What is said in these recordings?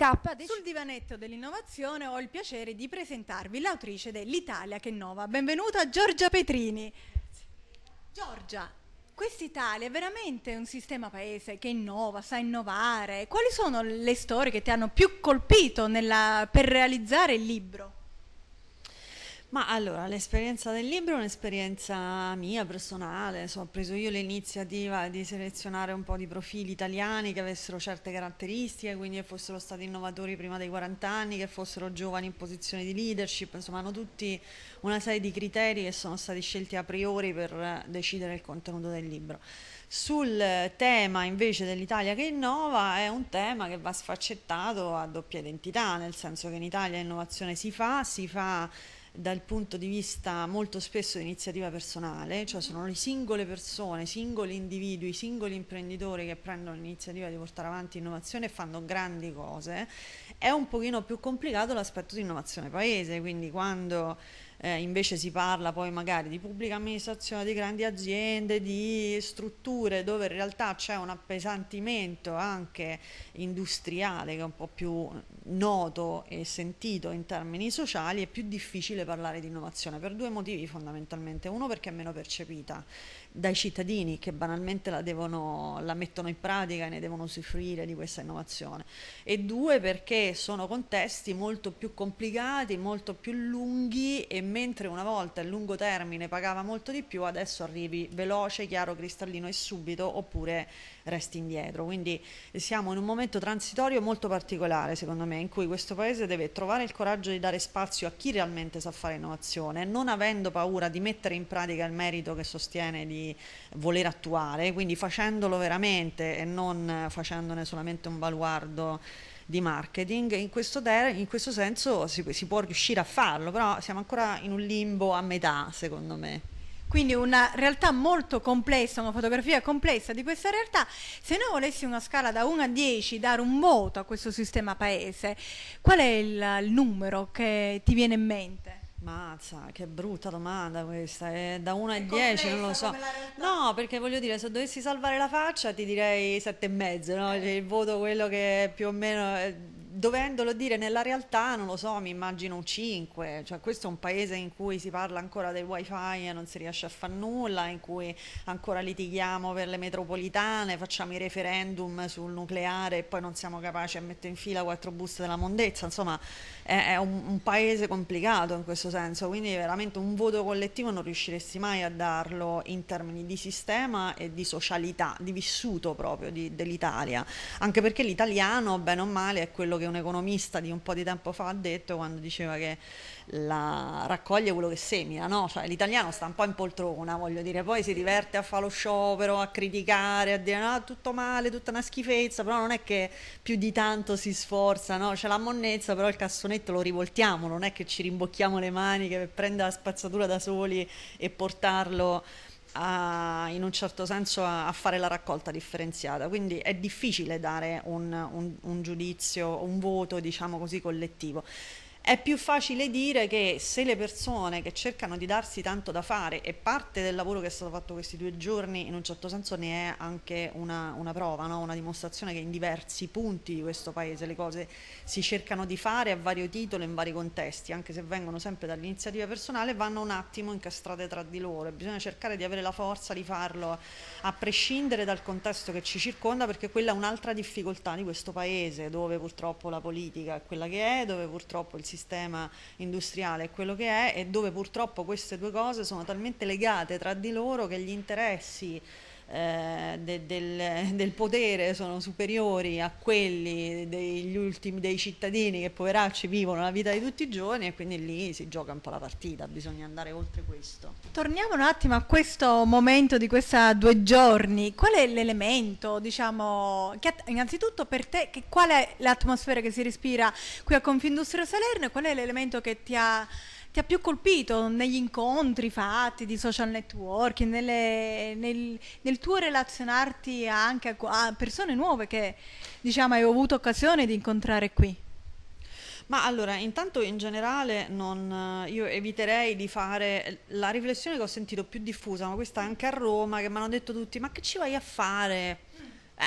Sul divanetto dell'innovazione ho il piacere di presentarvi l'autrice dell'Italia che innova. Benvenuta Giorgia Petrini. Giorgia, quest'Italia è veramente un sistema paese che innova, sa innovare. Quali sono le storie che ti hanno più colpito nella, per realizzare il libro? Ma allora, l'esperienza del libro è un'esperienza mia, personale, so, ho preso io l'iniziativa di selezionare un po' di profili italiani che avessero certe caratteristiche, quindi che fossero stati innovatori prima dei 40 anni, che fossero giovani in posizione di leadership, insomma hanno tutti una serie di criteri che sono stati scelti a priori per decidere il contenuto del libro. Sul tema invece dell'Italia che innova è un tema che va sfaccettato a doppia identità, nel senso che in Italia innovazione si fa, si fa dal punto di vista molto spesso di iniziativa personale, cioè sono le singole persone, singoli individui, singoli imprenditori che prendono l'iniziativa di portare avanti innovazione e fanno grandi cose, è un pochino più complicato l'aspetto di innovazione paese, quindi quando eh, invece si parla poi magari di pubblica amministrazione, di grandi aziende, di strutture dove in realtà c'è un appesantimento anche industriale che è un po' più noto e sentito in termini sociali, è più difficile parlare di innovazione per due motivi fondamentalmente. Uno perché è meno percepita dai cittadini che banalmente la, devono, la mettono in pratica e ne devono usufruire di questa innovazione e due perché sono contesti molto più complicati, molto più lunghi e mentre una volta a lungo termine pagava molto di più adesso arrivi veloce, chiaro, cristallino e subito oppure resti indietro. Quindi siamo in un momento transitorio molto particolare, secondo me, in cui questo Paese deve trovare il coraggio di dare spazio a chi realmente sa fare innovazione, non avendo paura di mettere in pratica il merito che sostiene di voler attuare, quindi facendolo veramente e non facendone solamente un baluardo di marketing. In questo, in questo senso si, si può riuscire a farlo, però siamo ancora in un limbo a metà, secondo me quindi una realtà molto complessa, una fotografia complessa di questa realtà, se noi volessimo una scala da 1 a 10 dare un voto a questo sistema paese, qual è il, il numero che ti viene in mente? Mazza, che brutta domanda questa, eh, da 1 a 10 non lo so. No, perché voglio dire, se dovessi salvare la faccia ti direi 7,5, no? Cioè, il voto quello che più o meno eh, dovendolo dire nella realtà, non lo so, mi immagino un 5, cioè questo è un paese in cui si parla ancora del wifi e non si riesce a fare nulla, in cui ancora litighiamo per le metropolitane, facciamo i referendum sul nucleare e poi non siamo capaci a mettere in fila quattro buste della mondezza, insomma è, è un, un, paese complicato in questo senso, quindi veramente un voto collettivo non riusciresti mai a darlo in termini di sistema e di socialità, di vissuto proprio dell'Italia, anche perché l'italiano, bene o male, è quello che un economista di un po' di tempo fa ha detto quando diceva che la raccoglie quello che semina, no? cioè, l'italiano sta un po' in poltrona, voglio dire, poi si diverte a fare lo sciopero, a criticare, a dire no, tutto male, tutta una schifezza, però non è che più di tanto si sforza, no? c'è la monnezza, però il cassonetto lo rivoltiamo, non è che ci rimbocchiamo le maniche per prendere la spazzatura da soli e portarlo a, in un certo senso a, a, fare la raccolta differenziata, quindi è difficile dare un, un, un giudizio, un voto diciamo così collettivo è più facile dire che se le persone che cercano di darsi tanto da fare e parte del lavoro che è stato fatto questi due giorni in un certo senso ne è anche una, una prova, no? una dimostrazione che in diversi punti di questo paese le cose si cercano di fare a vario titolo, in vari contesti, anche se vengono sempre dall'iniziativa personale, vanno un attimo incastrate tra di loro e bisogna cercare di avere la forza di farlo a prescindere dal contesto che ci circonda perché quella è un'altra difficoltà di questo paese dove purtroppo la politica è quella che è, dove purtroppo il sistema sistema industriale è quello che è e dove purtroppo queste due cose sono talmente legate tra di loro che gli interessi eh, de, del, del, potere sono superiori a quelli degli ultimi, dei cittadini che poveracci vivono la vita di tutti i giorni e quindi lì si gioca un po' la partita, bisogna andare oltre questo. Torniamo un attimo a questo momento di questi due giorni, qual è l'elemento, diciamo, che, innanzitutto per te, che, qual è l'atmosfera che si respira qui a Confindustria Salerno e qual è l'elemento che ti ha ti ha più colpito negli incontri fatti di social networking, nelle, nel, nel, tuo relazionarti anche a, a persone nuove che diciamo, hai avuto occasione di incontrare qui? Ma allora, intanto in generale non, io eviterei di fare la riflessione che ho sentito più diffusa, ma questa anche a Roma, che mi hanno detto tutti, ma che ci vai a fare?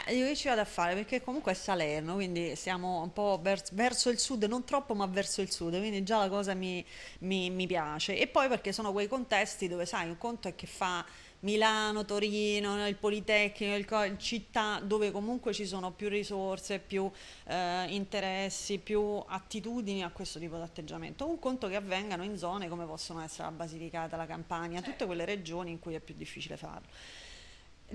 Eh, io ci vado a fare perché comunque è Salerno, quindi siamo un po' vers- verso il sud, non troppo ma verso il sud, quindi già la cosa mi, mi, mi piace. E poi perché sono quei contesti dove sai, un conto è che fa Milano, Torino, il Politecnico, il, co- città dove comunque ci sono più risorse, più eh, interessi, più attitudini a questo tipo di atteggiamento. Un conto che avvengano in zone come possono essere la Basilicata, la Campania, tutte quelle regioni in cui è più difficile farlo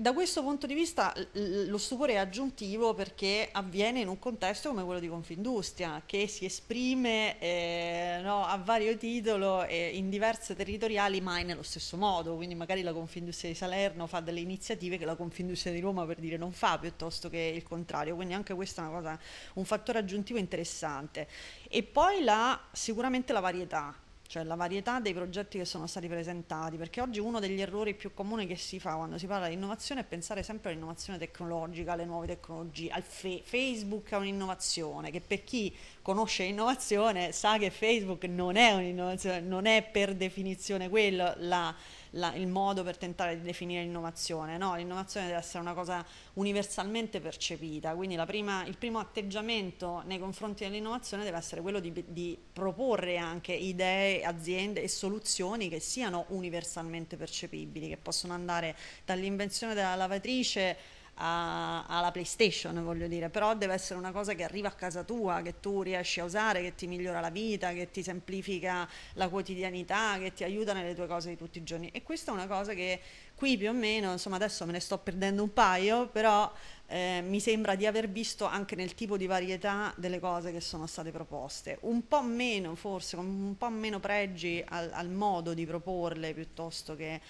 da questo punto di vista lo stupore è aggiuntivo perché avviene in un contesto come quello di Confindustria, che si esprime eh, no, a vario titolo eh, in diverse territoriali, mai nello stesso modo. Quindi magari la Confindustria di Salerno fa delle iniziative che la Confindustria di Roma per dire non fa, piuttosto che il contrario. Quindi anche questo è cosa, un fattore aggiuntivo interessante. E poi la, sicuramente la varietà cioè la varietà dei progetti che sono stati presentati, perché oggi uno degli errori più comuni che si fa quando si parla di innovazione è pensare sempre all'innovazione tecnologica, alle nuove tecnologie, al fe- Facebook è un'innovazione, che per chi conosce innovazione sa che Facebook non è un'innovazione, non è per definizione quello la la, il modo per tentare di definire l'innovazione, no? l'innovazione deve essere una cosa universalmente percepita, quindi prima, il primo atteggiamento nei confronti dell'innovazione deve essere quello di, di proporre anche idee, aziende e soluzioni che siano universalmente percepibili, che possono andare dall'invenzione della lavatrice a, alla PlayStation, voglio dire, però deve essere una cosa che arriva a casa tua, che tu riesci a usare, che ti migliora la vita, che ti semplifica la quotidianità, che ti aiuta nelle tue cose di tutti i giorni. E questa è una cosa che qui più o meno, insomma adesso me ne sto perdendo un paio, però eh, mi sembra di aver visto anche nel tipo di varietà delle cose che sono state proposte, un po' meno forse, con un po' meno pregi al, al modo di proporle piuttosto che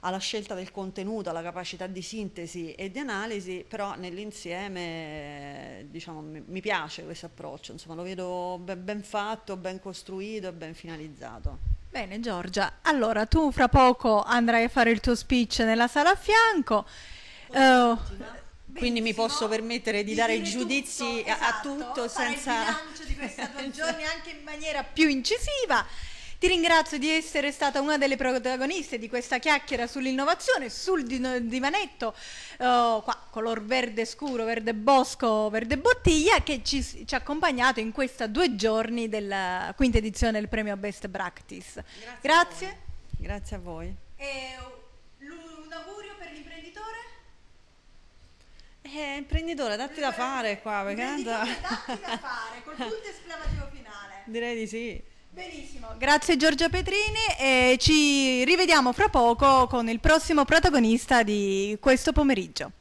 alla scelta del contenuto, alla capacità di sintesi e di analisi, però nell'insieme diciamo, mi piace questo approccio, insomma, lo vedo ben, fatto, ben costruito e ben finalizzato. Bene Giorgia, allora tu fra poco andrai a fare il tuo speech nella sala a fianco. Uh, quindi mi posso permettere di, di dare giudizi tutto, esatto, a tutto senza... Fare il bilancio di questi due giorni anche in maniera più incisiva. Ti ringrazio di essere stata una delle protagoniste di questa chiacchiera sull'innovazione, sul divanetto uh, qua, color verde scuro, verde bosco, verde bottiglia che ci, ci ha accompagnato in questi due giorni della quinta edizione del premio Best Practice. Grazie. Grazie a voi. Grazie a voi. E un augurio per l'imprenditore? Eh, imprenditore, datti da fare qua, perché... Imprenditore, datti da fare, col punto esclamativo finale. Direi di sì. Benissimo, grazie Giorgio Petrini e ci rivediamo fra poco con il prossimo protagonista di questo pomeriggio.